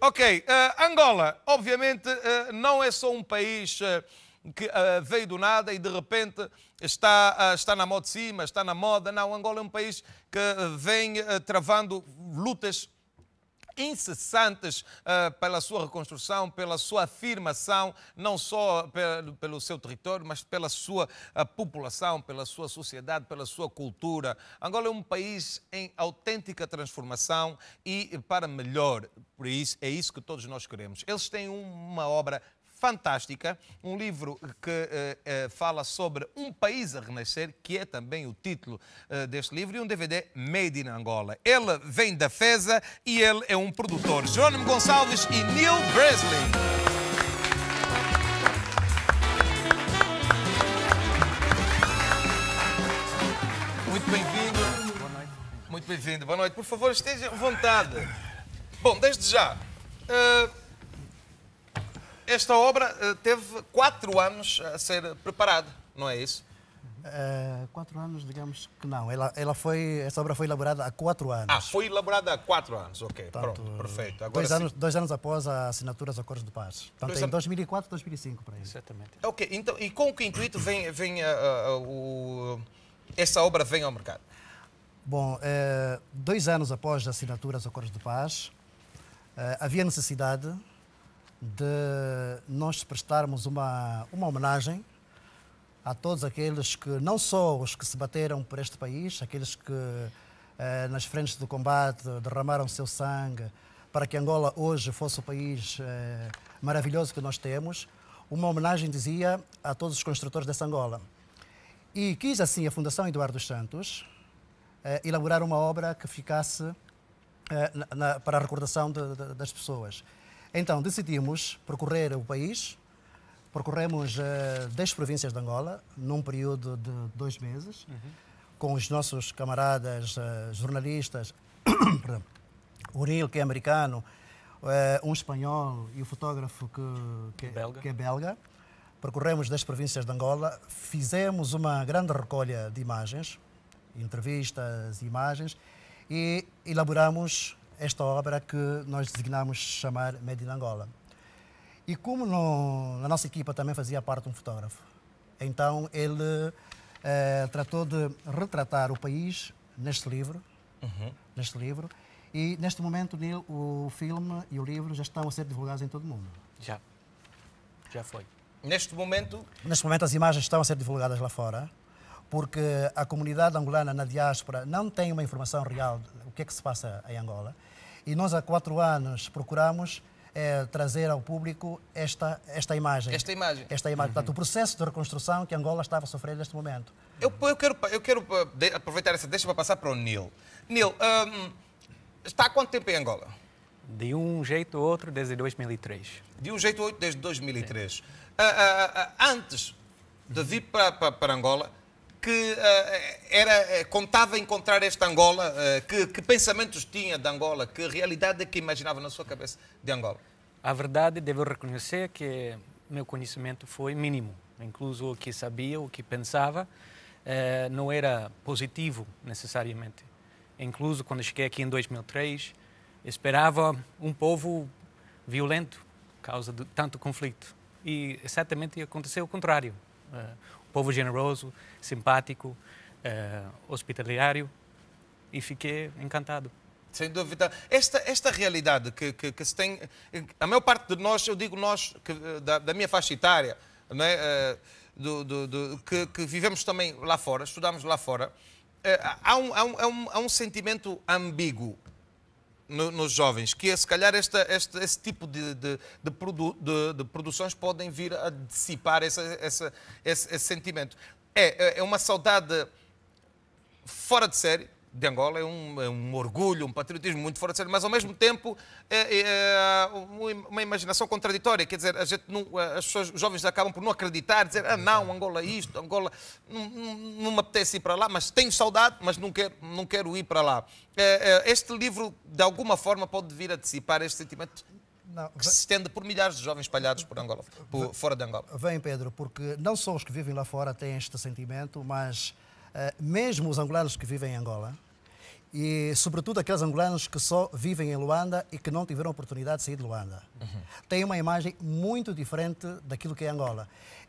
Ok, uh, Angola, obviamente, uh, não é só um país uh, que veio do nada e de repente está, está na moda de cima, está na moda. Não, Angola é um país que vem travando lutas incessantes uh, pela sua reconstrução, pela sua afirmação, não só pelo, pelo seu território, mas pela sua uh, população, pela sua sociedade, pela sua cultura. Angola é um país em autêntica transformação e para melhor. Por isso, é isso que todos nós queremos. Eles têm uma obra fantástica, um livro que uh, uh, fala sobre um país a renascer, que é também o título uh, deste livro, e um DVD made in Angola. Ele vem da FESA e ele é um produtor. Jerônimo Gonçalves e Neil Breslin. Muito bem-vindo. Boa noite. Muito bem-vindo. Boa noite. Por favor, esteja à vontade. Bom, desde já esta obra eh, teve quatro anos a ser preparada, não é isso? Uh, quatro anos, digamos que não. Ela, ela foi, essa obra foi elaborada há quatro anos. Ah, foi elaborada há quatro anos, ok. Pronto, perfeito. Agora dois, anos, dois anos após a assinatura dos acordos de paz. Portanto, dois em 2004, 2005, para isso. Exatamente. É ok, então, e com que intuito vem, vem eh, o, essa obra vem ao mercado? Bom, uh, dois anos após a assinatura dos acordos de paz, uh, havia necessidade de nós prestarmos uma, uma homenagem a todos aqueles que, não só os que se bateram por este país, aqueles que eh, nas frentes do combate derramaram seu sangue para que Angola hoje fosse o país eh, maravilhoso que nós temos, uma homenagem, dizia, a todos os construtores dessa Angola. E quis, assim, a Fundação Eduardo Santos eh, elaborar uma obra que ficasse eh, na, na, para a recordação de, de, das pessoas. Então decidimos percorrer o país, percorremos 10 eh, províncias de Angola num período de dois meses, uhum. com os nossos camaradas eh, jornalistas, o Uril, que é americano, eh, um espanhol e o fotógrafo que, que, é belga. que é belga. Percorremos 10 províncias de Angola, fizemos uma grande recolha de imagens, entrevistas, imagens, e elaboramos esta obra que nós designamos chamar Made in Angola. E como no, na nossa equipa também fazia parte um fotógrafo, então ele eh, tratou de retratar o país neste livro, uhum. neste livro, e neste momento Neil, o filme e o livro já estão a ser divulgados em todo o mundo. Já, já foi. Neste momento? Neste momento as imagens estão a ser divulgadas lá fora porque a comunidade angolana na diáspora não tem uma informação real do que é que se passa em Angola. E nós há quatro anos procuramos é, trazer ao público esta, esta imagem. Esta imagem. Esta imagem. Uhum. Portanto, o processo de reconstrução que Angola estava a sofrer neste momento. Eu, eu quero, eu quero eh, aproveitar essa deixa para passar para o Nil. Nil, um, está há quanto tempo em Angola? De um jeito ou outro, desde 2003. De um jeito ou outro, desde 2003. Uh, uh, uh, antes de vir para, para, para Angola, que uh, era, eh, contava encontrar esta Angola? Uh, que, que, pensamentos tinha de Angola? Que realidade é que imaginava na sua cabeça de Angola? A verdade, devo reconhecer que meu conhecimento foi mínimo. Incluso o que sabia, o que pensava, uh, não era positivo necessariamente. Incluso quando cheguei aqui em 2003, esperava um povo violento, por causa de tanto conflito. E exatamente aconteceu o contrário povo generoso, simpático, uh, eh, hospitaliário e fiquei encantado. Sem dúvida. Esta, esta realidade que, que, que, se tem. A maior parte de nós, eu digo nós, que, eh, da, da, minha faixa etária, não é? Uh, do, do, do que, que, vivemos também lá fora, estudamos lá fora, uh, há, um, há, um, há, um, há um sentimento ambíguo no, nos jovens, que é, se calhar esta, esta, esse tipo de, de, de, produ, de, produções podem vir a dissipar essa, essa, esse, esse sentimento. É, é, é uma saudade fora de série, de Angola é um, é um, orgulho, um patriotismo muito forte, mas ao mesmo tempo é, é, é uma imaginação contraditória. Quer dizer, a gente não, as pessoas, os jovens acabam por não acreditar, dizer, ah, não, Angola é isto, Angola não, não me apetece ir para lá, mas tenho saudade, mas não quero, não quero ir para lá. É, este livro, de alguma forma, pode vir a dissipar este sentimento não, que se estende por milhares de jovens espalhados por Angola, por, fora de Angola. Vem, Pedro, porque não só os que vivem lá fora têm este sentimento, mas uh, mesmo os angolanos que vivem em Angola e sobretudo aqueles angolanos que só vivem em Luanda e que não tiveram oportunidade de sair de Luanda. Uhum. Tem uma imagem muito diferente daquilo que é Angola.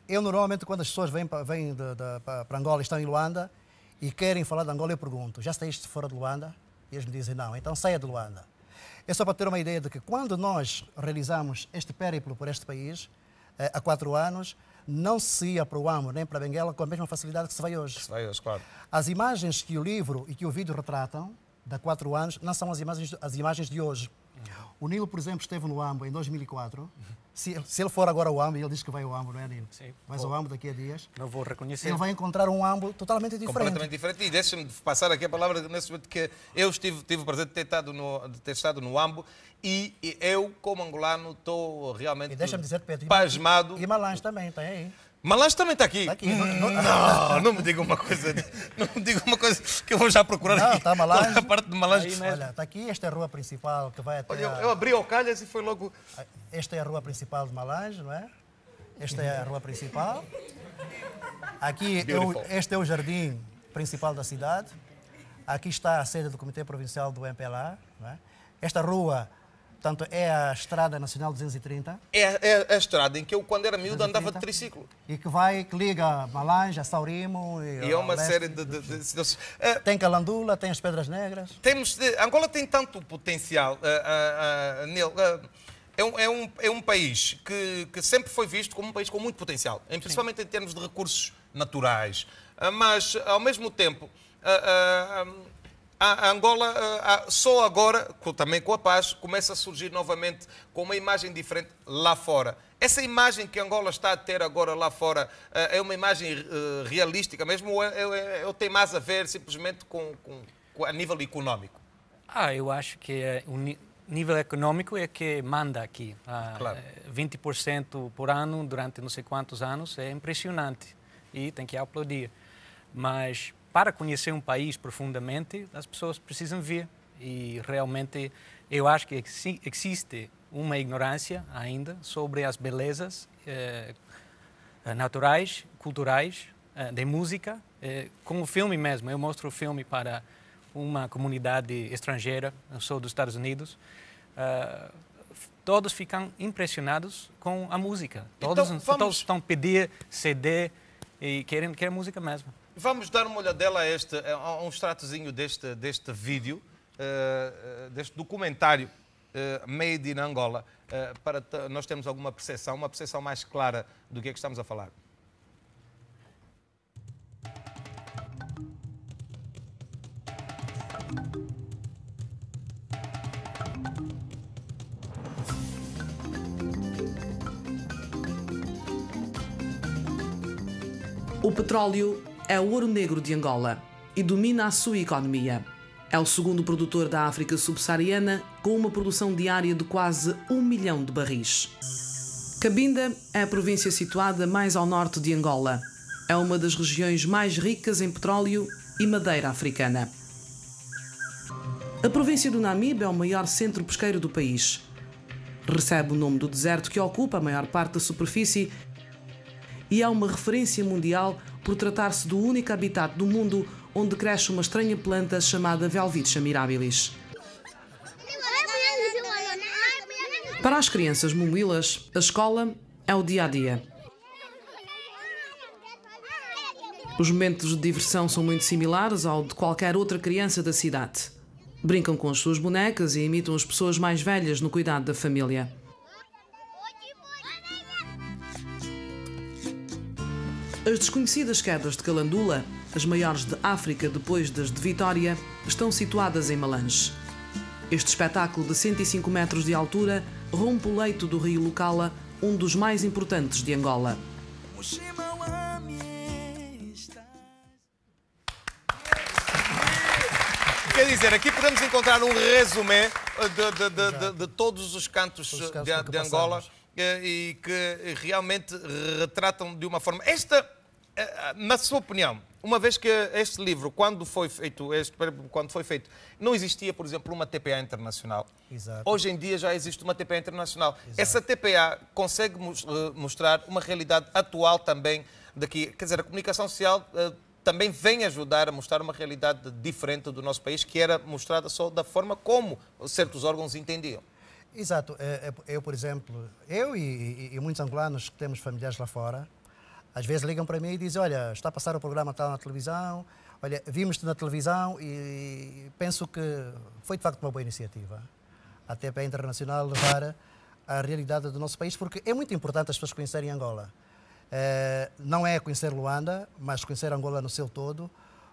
Eu normalmente quando as pessoas vêm, para, vêm de, de, para Angola, estão em Luanda e querem falar de Angola, eu pergunto, já saíste fora de Luanda? E eles me dizem, não, então saia de Luanda. É só para ter uma ideia de que quando nós realizamos este périplo por este país, eh, há quatro anos, não se ia para o Amor nem para Benguela com a mesma facilidade que se vai hoje. Se vai hoje, claro. As imagens que o livro e que o vídeo retratam, de há quatro anos, não são as imagens, as imagens de hoje. O Nilo, por exemplo, esteve no AMBO em 2004. Se, se ele for agora ao AMBO, ele diz que vai ao AMBO, não é, Nilo? Sim. Mas ao AMBO daqui a dias. Não vou reconhecer. Ele vai encontrar um AMBO totalmente diferente. Completamente diferente. E deixe-me passar aqui a palavra nesse momento que eu estive, tive o prazer de ter estado no, de ter estado no AMBO e, e eu, como angolano, estou realmente. E deixa-me dizer, Pedro. Pasmado. E malange também, tem aí. Malange também está aqui. Tá aqui. Hum, não, tá. não, não, me diga uma coisa. Não me diga uma coisa que eu vou já procurar não, aqui. Tá Malange. a parte de Malange? Olha, está aqui, esta é a rua principal que vai até. Olha, eu, eu abri o Calhas e foi logo. Ah, esta é a rua principal de Malange, não é? Esta é a rua principal. Aqui é eu, este é o jardim principal da cidade. Aqui está a sede do Comitê Provincial do MPLA. É? Esta rua Portanto, é a Estrada Nacional 230? É, é a estrada em que eu, quando era miúdo, 230, andava de triciclo. E que vai, que liga a Saurimo... E, e é uma Leste, série de... de, de, de eh, tem Calandula, tem as Pedras Negras... Temos... Angola tem tanto potencial uh, uh, nele... É um, é um, é um, país que, que, sempre foi visto como um país com muito potencial, principalmente Sim. em termos de recursos naturais. Mas, ao mesmo tempo, uh, uh, a Angola eh, só agora, também com a paz, começa a surgir novamente com uma imagem diferente lá fora. Essa imagem que Angola está a ter agora lá fora eh, é uma imagem eh, realística mesmo ou, é, é, é tem mais a ver simplesmente com, com, com, a nível económico? Ah, eu acho que o nível econômico é que manda aqui. Ah, claro. 20% por ano durante não sei quantos anos é impressionante e tem que aplaudir. Mas para conhecer um país profundamente, as pessoas precisam ver. E realmente eu acho que existe uma ignorância ainda sobre as belezas eh, naturais, culturais, eh, de música, eh, com o filme mesmo. Eu mostro o filme para uma comunidade estrangeira, eu sou dos Estados Unidos. Uh, todos ficam impressionados com a música. Todos, então, vamos... todos estão a pedir CD e querem, querem música mesmo. Vamos dar uma olhadela a, este, a um extratozinho deste, deste vídeo, uh, deste documentário uh, Made in Angola, uh, para nós termos alguma percepção, uma percepção mais clara do que é que estamos a falar. O petróleo é o ouro negro de Angola e domina a sua economia. É o segundo produtor da África subsaariana, com uma produção diária de quase um milhão de barris. Cabinda é a província situada mais ao norte de Angola. É uma das regiões mais ricas em petróleo e madeira africana. A província do Namibe é o maior centro pesqueiro do país. Recebe o nome do deserto que ocupa a maior parte da superfície e é uma referência mundial por tratar-se do único habitat do mundo onde cresce uma estranha planta chamada Velvitia mirabilis. Para as crianças mumuilas, a escola é o dia a dia. Os momentos de diversão são muito similares ao de qualquer outra criança da cidade. Brincam com as suas bonecas e imitam as pessoas mais velhas no cuidado da família. As desconhecidas quedas de Calandula, as maiores de África depois das de Vitória, estão situadas em Malanje. Este espetáculo de 105 metros de altura rompe o leito do rio Lucala, um dos mais importantes de Angola. Quer dizer, aqui podemos encontrar um resumé de, de, de, de todos os cantos, todos os cantos de, Angola passamos. Eh, e que realmente retratam de uma forma. Esta eh, na sua opinião, uma vez que este livro, quando foi feito, este, quando foi feito, não existia, por exemplo, uma TPA internacional. Exato. Hoje em dia já existe uma TPA internacional. Exato. Essa TPA consegue eh, mostrar uma realidade atual também daqui. Quer dizer, a comunicação social eh, também vem ajudar a mostrar uma realidade diferente do nosso país, que era mostrada só da forma como certos órgãos entendiam. Exato. Eu, por exemplo, eu e, e, e muitos angolanos que temos familiares lá fora, às vezes ligam para mim e dizem: Olha, está a passar o programa tal na televisão, olha, vimos-te na televisão e penso que foi de facto uma boa iniciativa. A Internacional levar a realidade do nosso país, porque é muito importante as pessoas conhecerem Angola. É, não é conhecer Luanda, mas conhecer Angola no seu todo,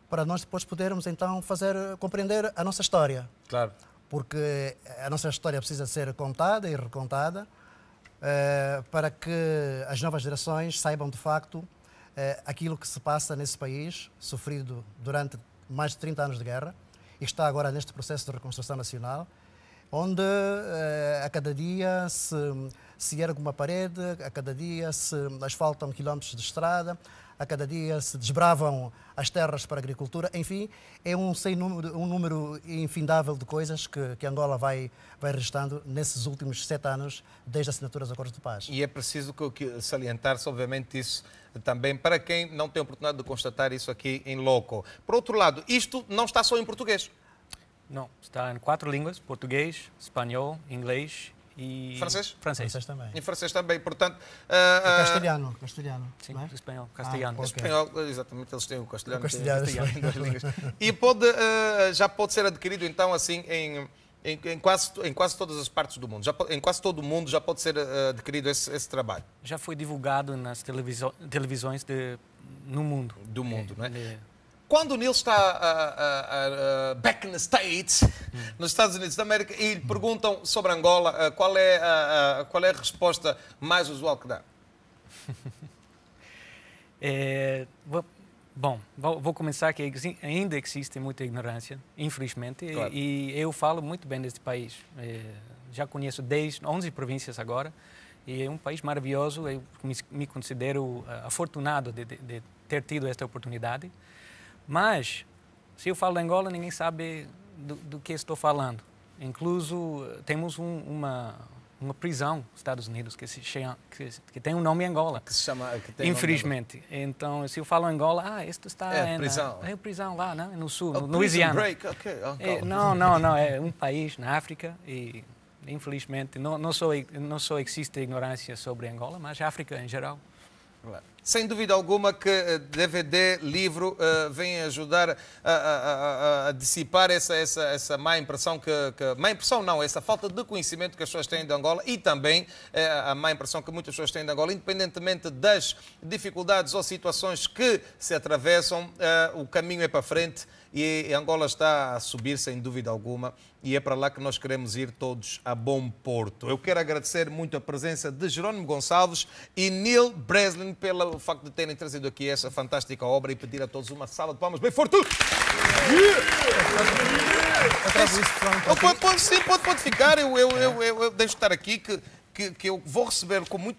para nós depois podermos então fazer compreender a nossa história. Claro. Porque a nossa história precisa ser contada e recontada eh, para que as novas gerações saibam de facto uh, aquilo que se passa nesse país, sofrido durante mais de 30 anos de guerra, e está agora neste processo de reconstrução nacional, onde uh, a cada dia se, se ergue uma parede, a cada dia se asfaltam quilómetros de estrada, a cada dia se desbravam as terras para a agricultura. Enfim, é um, sem número, um número infindável de coisas que, que Angola vai, vai restando nesses últimos sete anos, desde a assinatura dos acordos de paz. E é preciso que, que salientar-se, obviamente, isso também para quem não tem oportunidade de constatar isso aqui em loco. Por outro lado, isto não está só em português. Não, está em quatro línguas: português, espanhol, inglês e francês? Francês. francês também. E francês também, portanto... Uh, castelhano, castelhano. Sim, é? espanhol, castelhano. Ah, espanhol, exatamente, eles têm o castelhano, o castelhano, têm o castelhano línguas. E pode, uh, já pode ser adquirido, então, assim, em... Em, em, quase, em quase todas as partes do mundo. Já, em quase todo o mundo já pode ser uh, adquirido esse, esse, trabalho. Já foi divulgado nas televisões de, no mundo. Do mundo, é, não é? De... Quando o Neil está back in the States, nos Estados Unidos da América, e lhe perguntam sobre Angola, eh, qual é a, qual é a resposta mais usual que dá? É, vou, bom, vou, vou, começar que ainda existe muita ignorância, infelizmente, claro. e, e, eu falo muito bem deste país. É, já conheço 10, 11 províncias agora, e é um país maravilhoso, eu me, me considero eh, afortunado de, de, de ter tido esta oportunidade. Mas, se eu falo Angola, ninguém sabe do, do que estou falando. Incluso, temos um, uma, uma prisão nos Estados Unidos que, se chama, que, que tem o um nome Angola. Que se chama. Que infelizmente. Nome... Então, se eu falo Angola, ah, isto está. É, em, prisão. É, prisão lá, né? no sul, oh, no Louisiana. Break. Okay, oh, É, não, não, não. É um país na África e, infelizmente, não, não, só, não só existe ignorância sobre Angola, mas África em geral. Claro sem dúvida alguma que DVD, eh, livro, uh, vem ajudar a, a, a, a, dissipar essa, essa, essa má impressão que, que, Má impressão não, essa falta de conhecimento que as pessoas têm de Angola e também uh, a má impressão que muitas pessoas têm de Angola, independentemente das dificuldades ou situações que se atravessam, uh, o caminho é para frente e Angola está a subir sem dúvida alguma e é para lá que nós queremos ir todos a bom porto. Eu quero agradecer muito a presença de Jerónimo Gonçalves e Neil Breslin pela pelo facto de terem trazido aqui essa fantástica obra e pedir a todos uma sala de palmas bem forte. Pode, sim, pode, pode ficar. Eu, eu, eu, eu, eu deixo estar aqui que, que, que eu vou receber com muito